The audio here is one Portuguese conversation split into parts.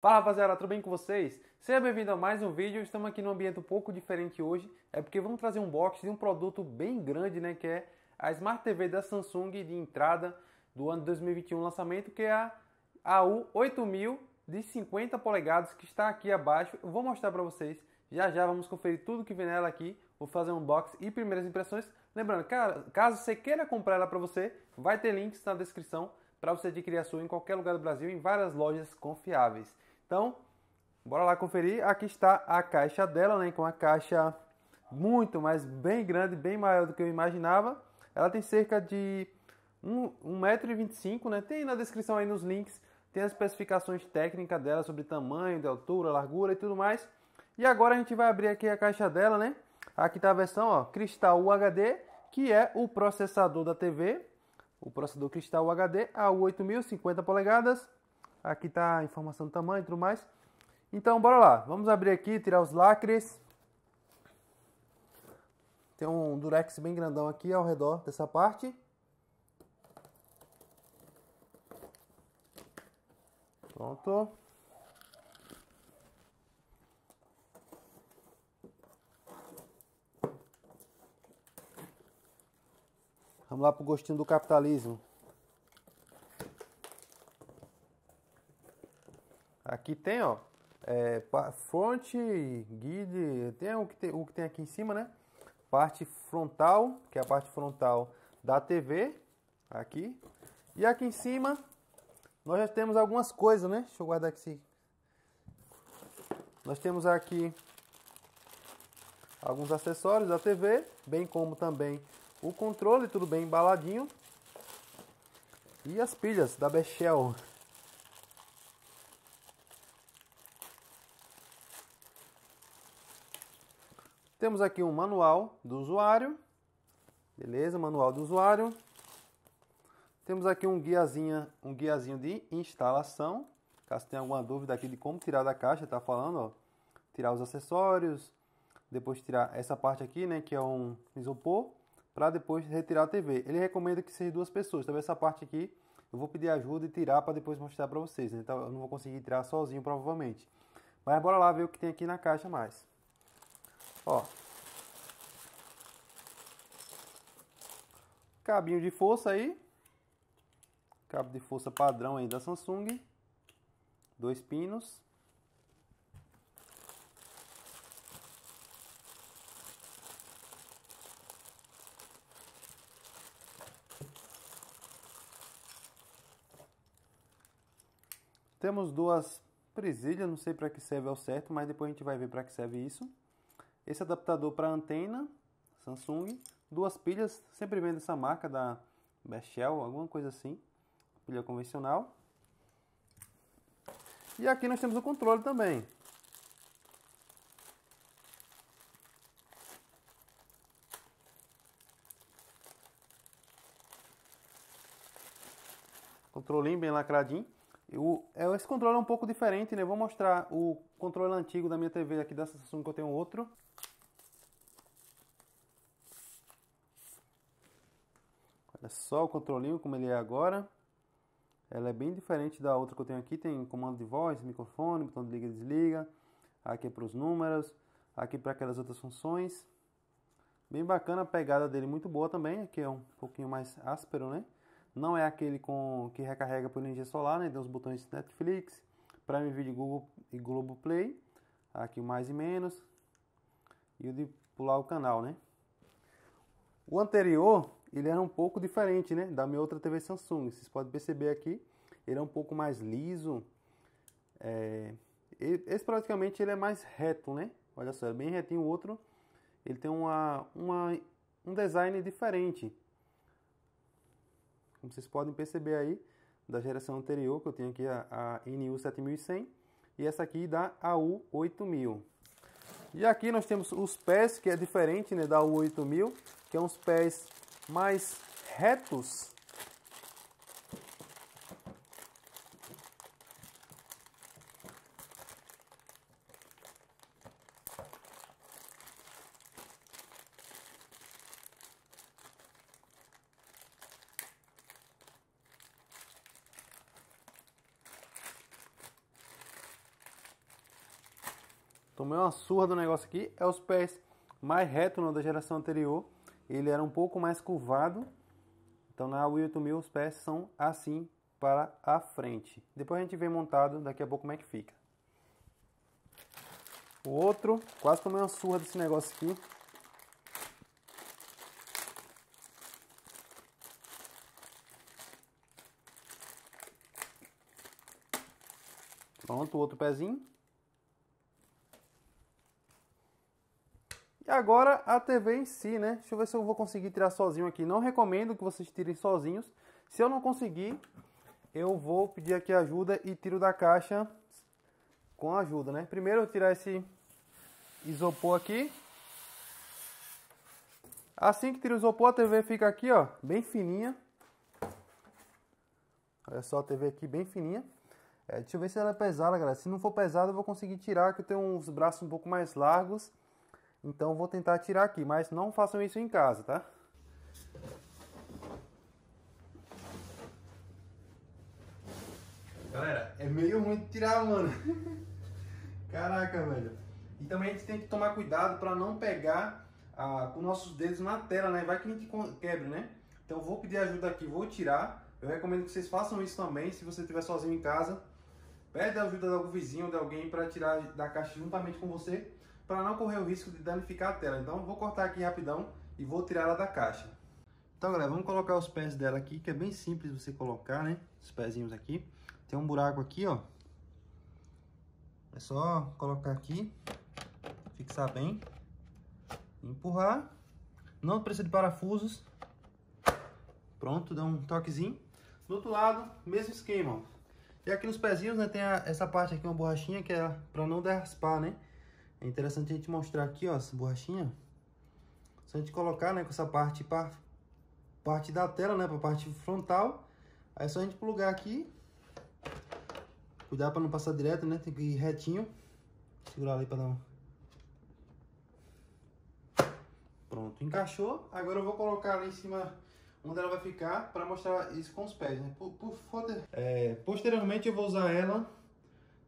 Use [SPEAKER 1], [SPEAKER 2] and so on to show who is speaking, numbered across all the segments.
[SPEAKER 1] Fala rapaziada, tudo bem com vocês? Seja bem-vindo a mais um vídeo, estamos aqui num ambiente um pouco diferente hoje, é porque vamos trazer um box de um produto bem grande, né, que é a Smart TV da Samsung de entrada do ano 2021 lançamento, que é a AU 8000 de 50 polegadas, que está aqui abaixo, eu vou mostrar para vocês, já já vamos conferir tudo que vem nela aqui, vou fazer um box e primeiras impressões, lembrando, caso você queira comprar ela para você, vai ter links na descrição, para você adquirir a sua em qualquer lugar do Brasil, em várias lojas confiáveis. Então, bora lá conferir. Aqui está a caixa dela, né? Com a caixa muito, mas bem grande, bem maior do que eu imaginava. Ela tem cerca de 1,25m, né? Tem na descrição aí nos links, tem as especificações técnicas dela sobre tamanho, de altura, largura e tudo mais. E agora a gente vai abrir aqui a caixa dela, né? Aqui está a versão, ó, Cristal UHD, que é o processador da TV, o processador Cristal UHD a 8050 polegadas, Aqui está a informação do tamanho e tudo mais. Então, bora lá. Vamos abrir aqui, tirar os lacres. Tem um durex bem grandão aqui ao redor dessa parte. Pronto. Vamos lá pro gostinho do capitalismo. Aqui tem, ó, é, front, guide, tem o que tem, o que tem aqui em cima, né? Parte frontal, que é a parte frontal da TV, aqui. E aqui em cima, nós já temos algumas coisas, né? Deixa eu guardar aqui. Nós temos aqui alguns acessórios da TV, bem como também o controle, tudo bem embaladinho. E as pilhas da Bechel. Temos aqui um manual do usuário. Beleza, manual do usuário. Temos aqui um guiazinha, um guiazinho de instalação. Caso tenha alguma dúvida aqui de como tirar da caixa, tá falando, ó, tirar os acessórios, depois tirar essa parte aqui, né, que é um isopor, para depois retirar a TV. Ele recomenda que seja duas pessoas. Talvez então, essa parte aqui eu vou pedir ajuda e tirar para depois mostrar para vocês. Né? Então eu não vou conseguir tirar sozinho provavelmente. Mas bora lá ver o que tem aqui na caixa mais. Ó. Cabinho de força aí. Cabo de força padrão aí da Samsung. Dois pinos. Temos duas presilhas, não sei para que serve ao certo, mas depois a gente vai ver para que serve isso. Esse adaptador para antena, Samsung, duas pilhas, sempre vem dessa marca da Bechel, alguma coisa assim, pilha convencional. E aqui nós temos o controle também. Controlinho bem lacradinho. O, é, esse controle é um pouco diferente, né? Vou mostrar o controle antigo da minha TV aqui da Samsung que eu tenho outro. É só o controlinho como ele é agora. Ela é bem diferente da outra que eu tenho aqui. Tem comando de voz, microfone, botão de liga e desliga. Aqui é para os números. Aqui é para aquelas outras funções. Bem bacana, a pegada dele é muito boa também. Aqui é um pouquinho mais áspero, né? Não é aquele com que recarrega por energia solar, né? Tem os botões Netflix, Prime Video Google e Globo Play. Aqui o mais e menos. E o de pular o canal, né? O anterior ele era um pouco diferente, né, da minha outra TV Samsung. Vocês podem perceber aqui, ele é um pouco mais liso. É, esse praticamente ele é mais reto, né? Olha só, é bem retinho. O outro, ele tem uma, uma, um design diferente. Como vocês podem perceber aí, da geração anterior, que eu tenho aqui a, a NU 7100 e essa aqui da AU 8000. E aqui nós temos os pés, que é diferente né, da AU 8000, que é uns pés mais retos Tomei uma surra do negócio aqui. É os pés mais retos da geração anterior ele era um pouco mais curvado. Então na Wilton Mill os pés são assim para a frente. Depois a gente vê montado daqui a pouco como é que fica. O outro, quase tomei uma surra desse negócio aqui. Pronto, o outro pezinho. E agora a TV em si, né? Deixa eu ver se eu vou conseguir tirar sozinho aqui. Não recomendo que vocês tirem sozinhos. Se eu não conseguir, eu vou pedir aqui ajuda e tiro da caixa com ajuda, né? Primeiro eu tirar esse isopor aqui. Assim que tira o isopor, a TV fica aqui, ó, bem fininha. Olha só a TV aqui bem fininha. É, deixa eu ver se ela é pesada, galera. Se não for pesada, eu vou conseguir tirar, que eu tenho uns braços um pouco mais largos. Então vou tentar tirar aqui, mas não façam isso em casa, tá? Galera, é meio muito tirar, mano. Caraca, velho. E também a gente tem que tomar cuidado para não pegar ah, com nossos dedos na tela, né? Vai que a gente quebre, né? Então vou pedir ajuda aqui, vou tirar. Eu recomendo que vocês façam isso também, se você estiver sozinho em casa. Pede a ajuda de algum vizinho, de alguém para tirar da caixa juntamente com você para não correr o risco de danificar a tela. Então vou cortar aqui rapidão e vou tirar ela da caixa. Então galera, vamos colocar os pés dela aqui, que é bem simples você colocar, né? Os pezinhos aqui. Tem um buraco aqui, ó. É só colocar aqui, fixar bem, empurrar. Não precisa de parafusos. Pronto, dá um toquezinho. Do outro lado, mesmo esquema, E aqui nos pezinhos, né, tem a, essa parte aqui, uma borrachinha que é para não derraspar, né? É interessante a gente mostrar aqui, ó, essa borrachinha. Se a gente colocar, né, com essa parte para parte da tela, né, para parte frontal, aí é só a gente plugar aqui. Cuidar para não passar direto, né? Tem que ir retinho. Segurar ali para dar um Pronto, encaixou. Agora eu vou colocar ali em cima onde ela vai ficar para mostrar isso com os pés, né? Por, por foder. É, posteriormente eu vou usar ela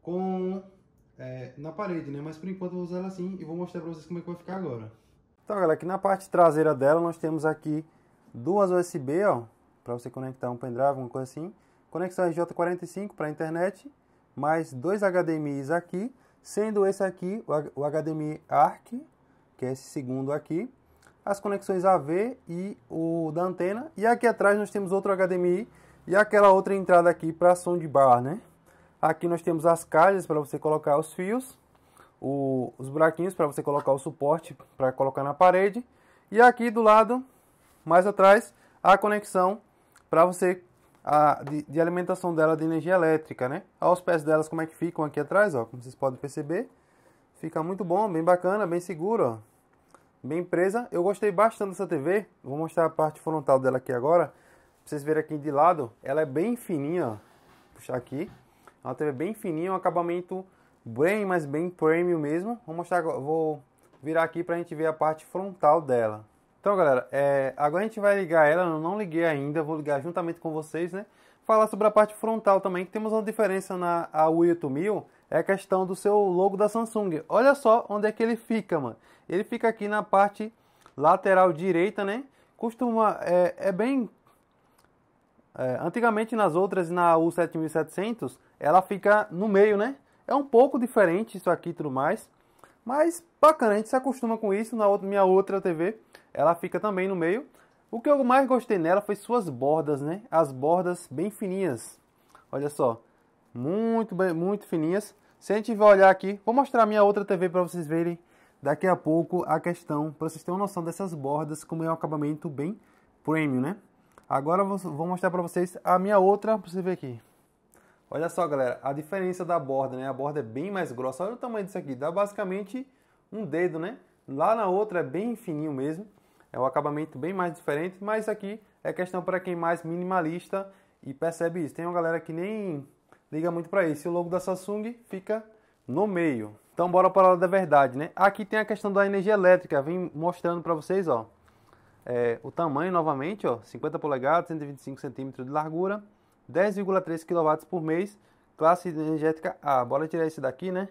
[SPEAKER 1] com é, na parede, né? Mas por enquanto eu vou usar ela assim e vou mostrar para vocês como é que vai ficar agora. Então, galera, aqui na parte traseira dela nós temos aqui duas USB, ó, para você conectar um pendrive, alguma coisa assim. Conexão RJ45 para internet, mais dois HDMIs aqui, sendo esse aqui o HDMI ARC, que é esse segundo aqui, as conexões AV e o da antena, e aqui atrás nós temos outro HDMI e aquela outra entrada aqui para som de bar, né? Aqui nós temos as caixas para você colocar os fios, o, os buraquinhos para você colocar o suporte para colocar na parede. E aqui do lado, mais atrás, a conexão para você a, de, de, alimentação dela de energia elétrica, né? Olha os pés delas como é que ficam aqui atrás, ó, como vocês podem perceber. Fica muito bom, bem bacana, bem seguro, ó. Bem presa. Eu gostei bastante dessa TV. Vou mostrar a parte frontal dela aqui agora. Pra vocês verem aqui de lado, ela é bem fininha, ó. Puxar aqui uma TV bem fininha, um acabamento bem, mas bem premium mesmo. Vou mostrar, vou virar aqui para a gente ver a parte frontal dela. Então, galera, é, agora a gente vai ligar ela, eu não liguei ainda, vou ligar juntamente com vocês, né? Falar sobre a parte frontal também, que temos uma diferença na a Wii 8000, é a questão do seu logo da Samsung. Olha só onde é que ele fica, mano. Ele fica aqui na parte lateral direita, né? Costuma, é, é bem... É, antigamente nas outras, na U7700, ela fica no meio, né? É um pouco diferente isso aqui e tudo mais. Mas bacana, a gente se acostuma com isso. Na outra, minha outra TV, ela fica também no meio. O que eu mais gostei nela foi suas bordas, né? As bordas bem fininhas. Olha só, muito bem, muito fininhas. Se a gente vai olhar aqui, vou mostrar a minha outra TV para vocês verem daqui a pouco a questão, para vocês terem uma noção dessas bordas, como é um acabamento bem premium, né? Agora vou mostrar para vocês a minha outra, para vocês verem aqui. Olha só, galera, a diferença da borda, né? A borda é bem mais grossa. Olha o tamanho disso aqui, dá basicamente um dedo, né? Lá na outra é bem fininho mesmo. É um acabamento bem mais diferente, mas isso aqui é questão para quem é mais minimalista e percebe isso. Tem uma galera que nem liga muito para isso. E o logo da Samsung fica no meio. Então bora para a da verdade, né? Aqui tem a questão da energia elétrica. Vim mostrando para vocês, ó. É, o tamanho novamente, ó, 50 polegadas, 125 centímetros de largura 10,3 kW por mês, classe energética A. Bora tirar esse daqui, né?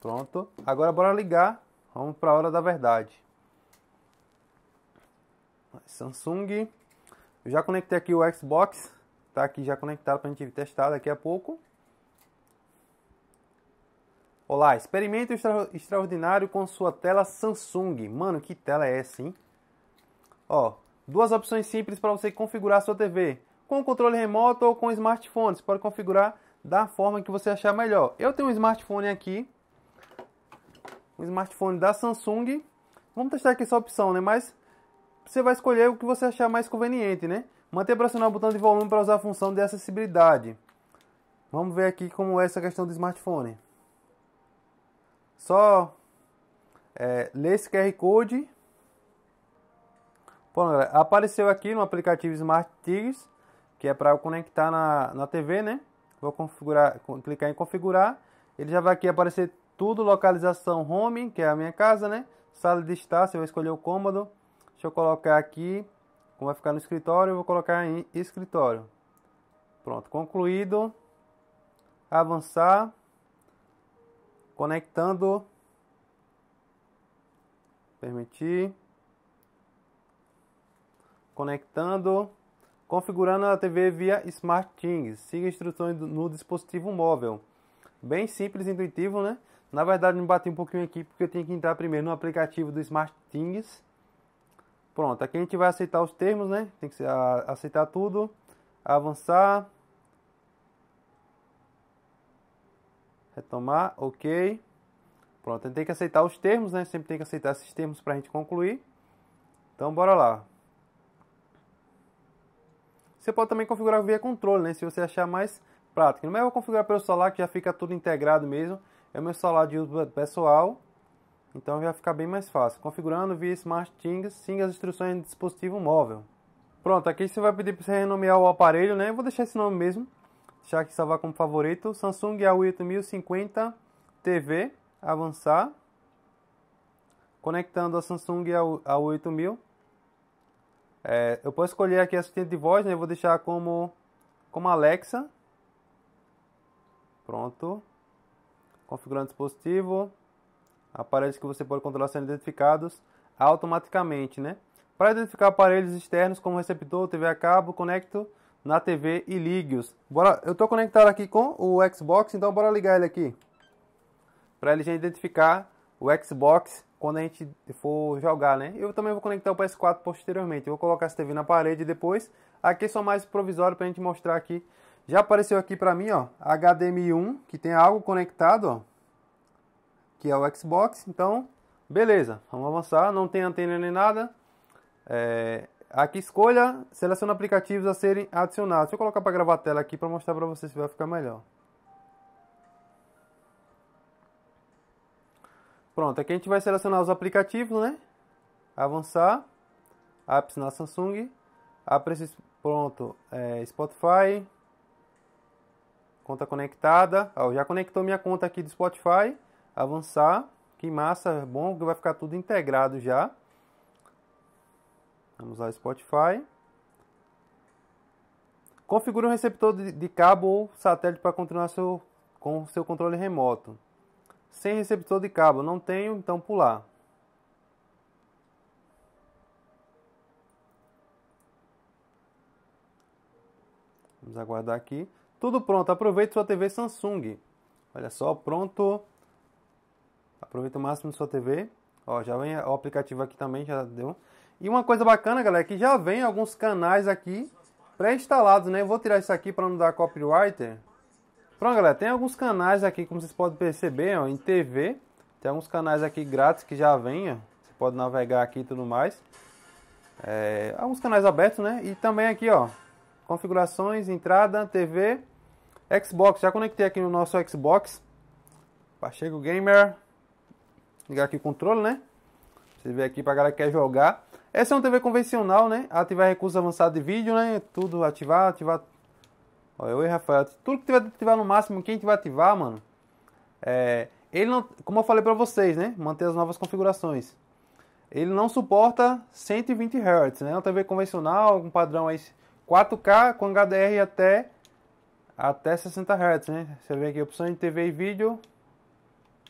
[SPEAKER 1] Pronto. Agora bora ligar. Vamos para a hora da verdade. Samsung. Eu já conectei aqui o Xbox. Tá aqui já conectado para a gente testar daqui a pouco. Olá, experimente extra extraordinário com sua tela Samsung. Mano, que tela é essa, hein? Ó, Duas opções simples para você configurar a sua TV. Com o controle remoto ou com smartphone, você pode configurar da forma que você achar melhor. Eu tenho um smartphone aqui, um smartphone da Samsung. Vamos testar aqui essa opção, né? Mas você vai escolher o que você achar mais conveniente, né? Manter pressionado o botão de volume para usar a função de acessibilidade. Vamos ver aqui como é essa questão do smartphone. Só é, ler esse QR Code Bom, galera, apareceu aqui no aplicativo Smart TIGS, que é para conectar na, na TV, né? Vou configurar, clicar em configurar. Ele já vai aqui aparecer tudo, localização home, que é a minha casa, né? Sala de estar, se eu escolher o cômodo. Deixa eu colocar aqui, como vai ficar no escritório, eu vou colocar em escritório. Pronto, concluído. Avançar. Conectando. Permitir conectando, configurando a TV via Smart Things. Siga instruções no dispositivo móvel. Bem simples e intuitivo, né? Na verdade, me bati um pouquinho aqui porque eu tinha que entrar primeiro no aplicativo do Smart Things. Pronto, aqui a gente vai aceitar os termos, né? Tem que aceitar tudo, avançar, retomar, ok. Pronto, a gente tem que aceitar os termos, né? Sempre tem que aceitar esses termos para a gente concluir. Então, bora lá. Você pode também configurar via controle, né? Se você achar mais prático. Mas eu vou configurar pelo celular, que já fica tudo integrado mesmo. É o meu celular de uso pessoal, então vai ficar bem mais fácil. Configurando via Smart Things, sim as instruções de dispositivo móvel. Pronto, aqui você vai pedir para você renomear o aparelho, né? Eu vou deixar esse nome mesmo, Já que salvar como favorito. Samsung a 8050 TV, avançar. Conectando a Samsung a 8000. É, eu posso escolher aqui assistente de voz, né? Eu vou deixar como, como Alexa. Pronto. Configurando dispositivo. Aparelhos que você pode controlar sendo identificados automaticamente, né? Para identificar aparelhos externos como receptor, TV a cabo, conecto na TV e ligue-os. Bora, eu estou conectado aqui com o Xbox, então bora ligar ele aqui. Para ele já identificar o Xbox quando a gente for jogar, né? Eu também vou conectar o PS4 posteriormente. Eu vou colocar essa TV na parede depois. Aqui é só mais provisório para a gente mostrar aqui. Já apareceu aqui para mim, ó, HDMI 1, que tem algo conectado, ó, que é o Xbox. Então, beleza, vamos avançar. Não tem antena nem nada. É, aqui escolha, seleciona aplicativos a serem adicionados. Deixa eu colocar para gravar a tela aqui para mostrar para vocês se vai ficar melhor. Pronto, aqui a gente vai selecionar os aplicativos, né? Avançar, apps na Samsung, apps, pronto, é, Spotify, conta conectada, ó, já conectou minha conta aqui do Spotify, avançar, que massa, é bom que vai ficar tudo integrado já. Vamos lá, Spotify. Configure um receptor de, de cabo ou satélite para continuar seu, com seu controle remoto. Sem receptor de cabo, não tenho, então pular. Vamos aguardar aqui. Tudo pronto, aproveite sua TV Samsung. Olha só, pronto. Aproveita o máximo de sua TV. Ó, já vem o aplicativo aqui também, já deu. E uma coisa bacana, galera, é que já vem alguns canais aqui pré-instalados, né? Eu vou tirar isso aqui para não dar copyright. Pronto, galera, tem alguns canais aqui, como vocês podem perceber, ó, em TV. Tem alguns canais aqui grátis que já vem, ó. Você pode navegar aqui e tudo mais. É, alguns canais abertos, né? E também aqui, ó, configurações, entrada, TV, Xbox. Já conectei aqui no nosso Xbox. Baixei o Gamer. Ligar aqui o controle, né? Você vê aqui pra galera que quer jogar. Essa é uma TV convencional, né? Ativar recurso recursos avançados de vídeo, né? Tudo ativar, ativar Ó, eu e Rafael, tudo que tiver, tiver no máximo, quem tiver ativar, mano, é, ele não, como eu falei para vocês, né, manter as novas configurações. Ele não suporta 120 Hz, né, uma TV convencional, um padrão aí 4K com HDR até até 60 Hz, né? Você vê aqui opção de TV e vídeo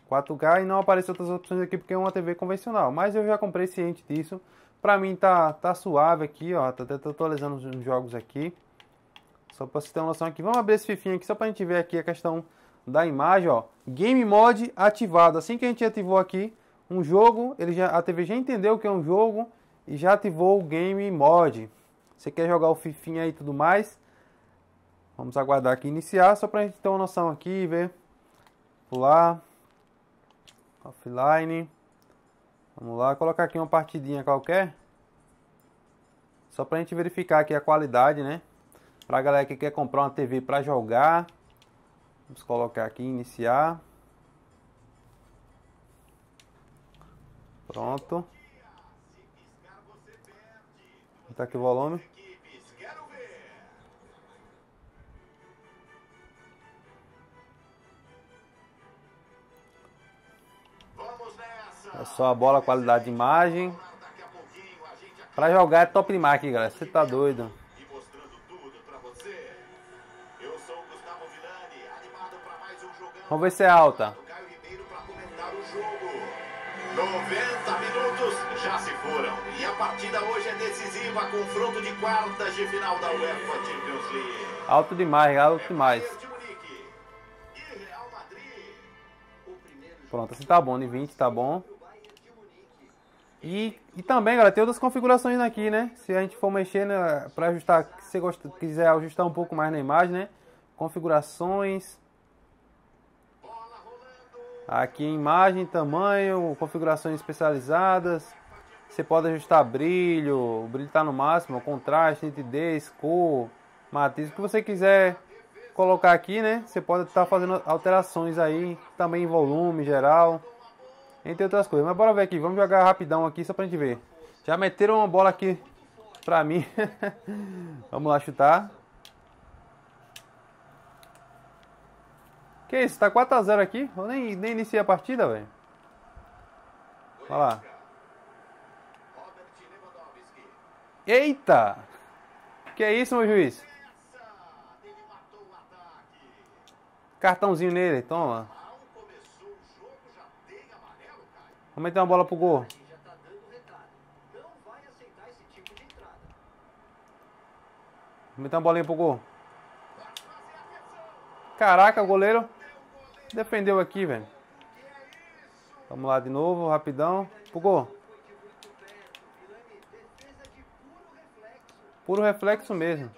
[SPEAKER 1] 4K e não aparece outras opções aqui porque é uma TV convencional, mas eu já comprei ciente disso. Pra mim tá tá suave aqui, ó, tá até tá, tá atualizando os jogos aqui. Só para você ter uma noção aqui. Vamos abrir esse fifinho aqui só para a gente ver aqui a questão da imagem, ó. Game Mode ativado. Assim que a gente ativou aqui um jogo, ele já, a TV já entendeu que é um jogo e já ativou o Game Mode. Você quer jogar o fifinho aí e tudo mais? Vamos aguardar aqui iniciar, só para a gente ter uma noção aqui, ver. Pular. Offline. Vamos lá, colocar aqui uma partidinha qualquer. Só para a gente verificar aqui a qualidade, né? Para a galera que quer comprar uma TV para jogar, vamos colocar aqui iniciar. Pronto. Tá aqui o volume. É só a bola, qualidade de imagem. Para jogar é top demais aqui, galera. Você tá doido. Vamos ver se é alta. 90 minutos já se foram. E a partida hoje é decisiva, confronto de quartas de final da UEFA Champions League. Alto demais, alto é demais. Pronto, assim tá bom, de 20 tá bom. E, e também, galera, tem outras configurações aqui, né? Se a gente for mexer né, para ajustar, se você quiser ajustar um pouco mais na imagem, né? Configurações, Aqui imagem, tamanho, configurações especializadas. Você pode ajustar brilho, o brilho está no máximo, contraste, nitidez, cor, matiz, o que você quiser colocar aqui, né? Você pode estar tá fazendo alterações aí, também em volume geral, entre outras coisas. Mas bora ver aqui, vamos jogar rapidão aqui só pra gente ver. Já meteram uma bola aqui pra mim. vamos lá chutar. Que isso, tá 4x0 aqui? Eu nem, nem iniciei a partida, velho. Olha lá. Eita! Que isso, meu juiz? Cartãozinho nele, toma. Vamos meter uma bola pro gol. Vamos meter uma bolinha pro gol. Caraca, goleiro. Defendeu aqui, velho. Vamos lá de novo, rapidão. Pugou. Puro reflexo mesmo.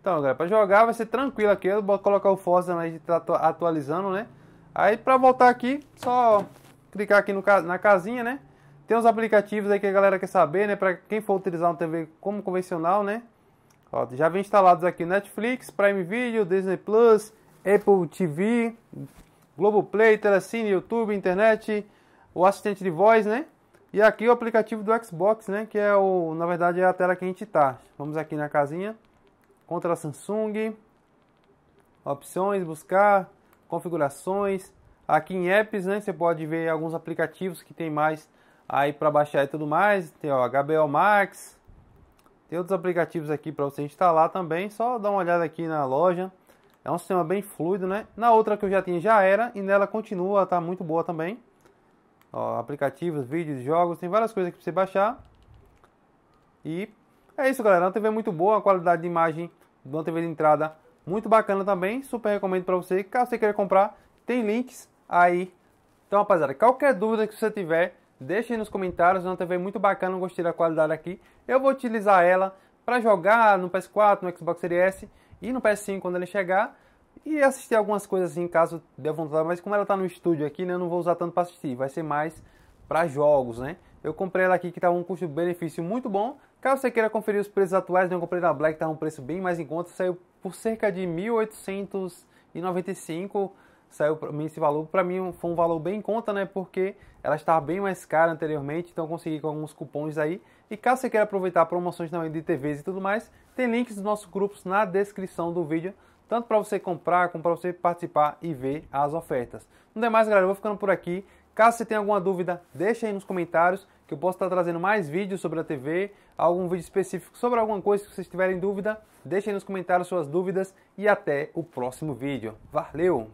[SPEAKER 1] Então, galera, pra jogar vai ser tranquilo aqui. Eu vou colocar o Forza na né, atualizando, né? Aí pra voltar aqui, só clicar aqui no, na casinha, né? Tem uns aplicativos aí que a galera quer saber, né? Para quem for utilizar uma TV como convencional, né? Ó, já vem instalados aqui Netflix, Prime Video, Disney Plus, Apple TV, Globoplay, Telecine, YouTube, internet, o assistente de voz, né? E aqui o aplicativo do Xbox, né? Que é o, na verdade, é a tela que a gente tá. Vamos aqui na casinha. Contra Samsung. Opções, buscar, configurações. Aqui em apps, né? Você pode ver alguns aplicativos que tem mais aí para baixar e tudo mais, tem o HBO Max, tem outros aplicativos aqui para você instalar também, só dá uma olhada aqui na loja. É um sistema bem fluido, né? Na outra que eu já tinha já era e nela continua, tá muito boa também. Ó, aplicativos, vídeos, jogos, tem várias coisas que você baixar. E é isso, galera. uma TV muito boa, a qualidade de imagem de uma TV de entrada muito bacana também. Super recomendo para você. Caso você queira comprar, tem links aí. Então, rapaziada, qualquer dúvida que você tiver, aí nos comentários, é uma TV muito bacana, eu gostei da qualidade aqui. Eu vou utilizar ela para jogar no PS4, no Xbox Series S e no PS5 quando ele chegar. E assistir algumas coisas assim, caso dê vontade. Mas como ela está no estúdio aqui, né, eu não vou usar tanto para assistir. Vai ser mais para jogos, né? Eu comprei ela aqui que estava tá um custo-benefício muito bom. Caso você queira conferir os preços atuais, né, eu comprei na Black, estava tá um preço bem mais em conta. Saiu por cerca de 1.895 saiu para mim esse valor. Para mim foi um valor bem em conta, né? Porque ela estava bem mais cara anteriormente, então consegui com alguns cupons aí. E caso você queira aproveitar promoções também de TVs e tudo mais, tem links dos nossos grupos na descrição do vídeo, tanto para você comprar como para você participar e ver as ofertas. Não demais, galera, eu vou ficando por aqui. Caso você tenha alguma dúvida, deixa aí nos comentários que eu posso estar trazendo mais vídeos sobre a TV, algum vídeo específico sobre alguma coisa que vocês tiverem dúvida, deixa aí nos comentários suas dúvidas e até o próximo vídeo. Valeu!